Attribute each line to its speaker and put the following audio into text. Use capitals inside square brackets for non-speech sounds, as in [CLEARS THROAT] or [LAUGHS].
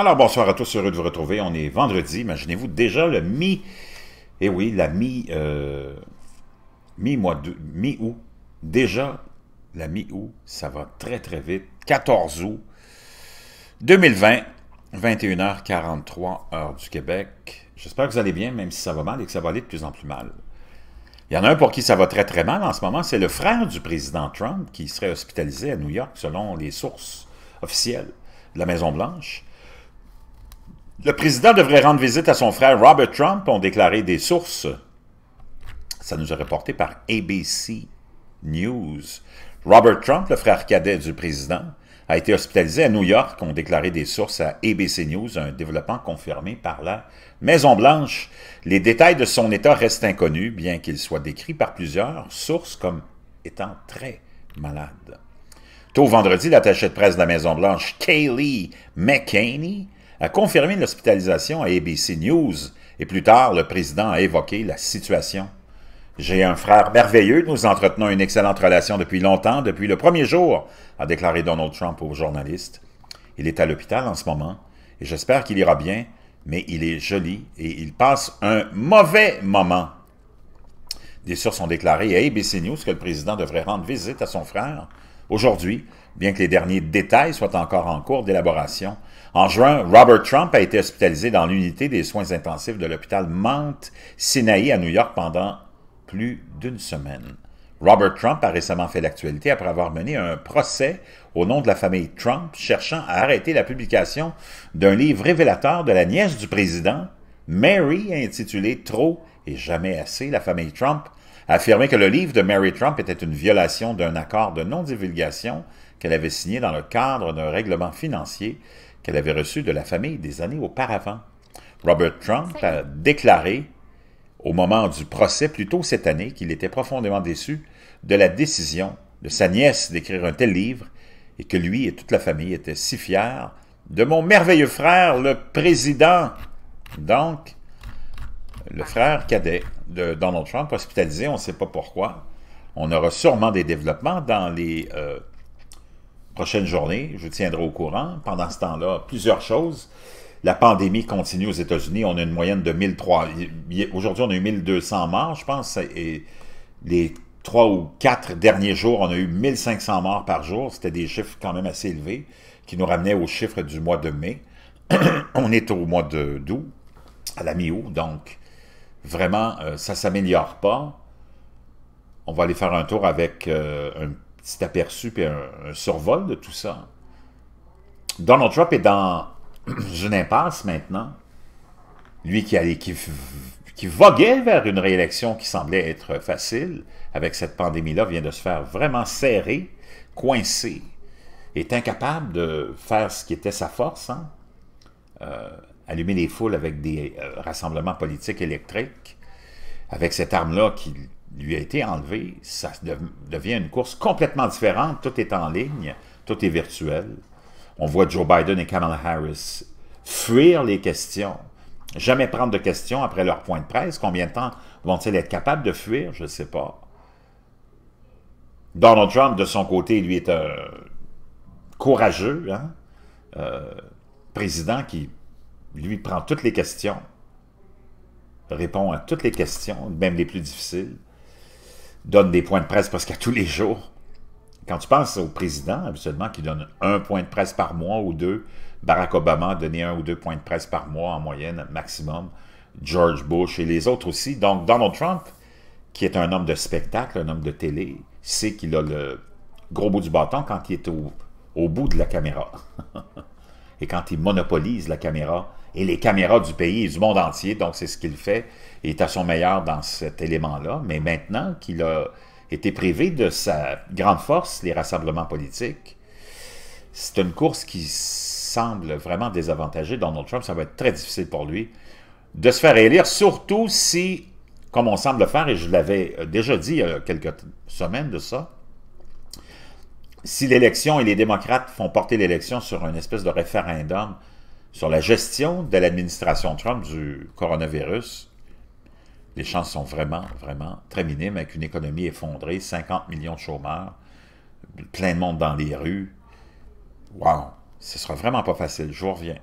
Speaker 1: Alors bonsoir à tous, heureux de vous retrouver. On est vendredi, imaginez-vous déjà le mi... Eh oui, la mi... Euh, mi-mois de... mi-août. Déjà, la mi-août, ça va très très vite. 14 août 2020, 21h43, heure du Québec. J'espère que vous allez bien, même si ça va mal et que ça va aller de plus en plus mal. Il y en a un pour qui ça va très très mal en ce moment, c'est le frère du président Trump qui serait hospitalisé à New York selon les sources officielles de la Maison-Blanche. Le président devrait rendre visite à son frère Robert Trump, ont déclaré des sources. Ça nous est reporté par ABC News. Robert Trump, le frère cadet du président, a été hospitalisé à New York, ont déclaré des sources à ABC News, un développement confirmé par la Maison-Blanche. Les détails de son état restent inconnus, bien qu'il soit décrit par plusieurs sources comme étant très malade. Tôt vendredi, l'attaché de presse de la Maison-Blanche, Kaylee McCaney, a confirmé l'hospitalisation à ABC News et plus tard, le président a évoqué la situation. J'ai un frère merveilleux, nous entretenons une excellente relation depuis longtemps, depuis le premier jour, a déclaré Donald Trump aux journalistes. Il est à l'hôpital en ce moment et j'espère qu'il ira bien, mais il est joli et il passe un mauvais moment. Des sources ont déclaré à ABC News que le président devrait rendre visite à son frère Aujourd'hui, bien que les derniers détails soient encore en cours d'élaboration, en juin, Robert Trump a été hospitalisé dans l'unité des soins intensifs de l'hôpital Mount Sinai à New York pendant plus d'une semaine. Robert Trump a récemment fait l'actualité après avoir mené un procès au nom de la famille Trump cherchant à arrêter la publication d'un livre révélateur de la nièce du président, Mary, intitulé Trop et jamais assez, la famille Trump, affirmé que le livre de Mary Trump était une violation d'un accord de non-divulgation qu'elle avait signé dans le cadre d'un règlement financier qu'elle avait reçu de la famille des années auparavant. Robert Trump a déclaré au moment du procès plus tôt cette année qu'il était profondément déçu de la décision de sa nièce d'écrire un tel livre et que lui et toute la famille étaient si fiers de mon merveilleux frère, le président. Donc, le frère cadet de Donald Trump, hospitalisé, on ne sait pas pourquoi. On aura sûrement des développements dans les euh, prochaines journées. Je vous tiendrai au courant. Pendant ce temps-là, plusieurs choses. La pandémie continue aux États-Unis. On a une moyenne de 300. Aujourd'hui, on a eu 1200 morts, je pense. Et les trois ou quatre derniers jours, on a eu 1500 morts par jour. C'était des chiffres quand même assez élevés qui nous ramenaient au chiffre du mois de mai. [CLEARS THROAT] on est au mois d'août, à la mi-août, donc vraiment, euh, ça ne s'améliore pas, on va aller faire un tour avec euh, un petit aperçu et un, survol de tout ça. Donald Trump est dans [CLEARS THROAT] une impasse maintenant. Lui qui, allait, qui, qui voguait vers une réélection qui semblait être facile, avec cette pandémie-là, vient de se faire vraiment serrer, coincé, est incapable de faire ce qui était sa force, hein? Euh, allumer les foules avec des euh, rassemblements politiques électriques, avec cette arme-là qui lui a été enlevée, ça devient une course complètement différente. Tout est en ligne, tout est virtuel. On voit Joe Biden et Kamala Harris fuir les questions, jamais prendre de questions après leur point de presse. Combien de temps vont-ils être capables de fuir? Je ne sais pas. Donald Trump, de son côté, lui est un courageux hein, euh, président qui lui, prend toutes les questions, répond à toutes les questions, même les plus difficiles, donne des points de presse presque à tous les jours. Quand tu penses au président, habituellement, qui donne un point de presse par mois ou deux, Barack Obama a donné un ou deux points de presse par mois en moyenne, maximum, George Bush et les autres aussi. Donc, Donald Trump, qui est un homme de spectacle, un homme de télé, sait qu'il a le gros bout du bâton quand il est au bout de la caméra. [LAUGHS] et quand il monopolise la caméra, et les caméras du pays et du monde entier. Donc, c'est ce qu'il fait. Il est à son meilleur dans cet élément-là. Mais maintenant qu'il a été privé de sa grande force, les rassemblements politiques, c'est une course qui semble vraiment désavantager Donald Trump, ça va être très difficile pour lui de se faire élire, surtout si, comme on semble le faire, et je l'avais euh, déjà dit il y a quelques semaines de ça, si l'élection et les démocrates font porter l'élection sur une espèce de référendum sur la gestion de l'administration Trump du coronavirus, les chances sont vraiment, vraiment très minimes avec une économie effondrée, 50 millions de chômeurs, plein de monde dans les rues. Wow! Ce sera vraiment pas facile. Je vous reviens.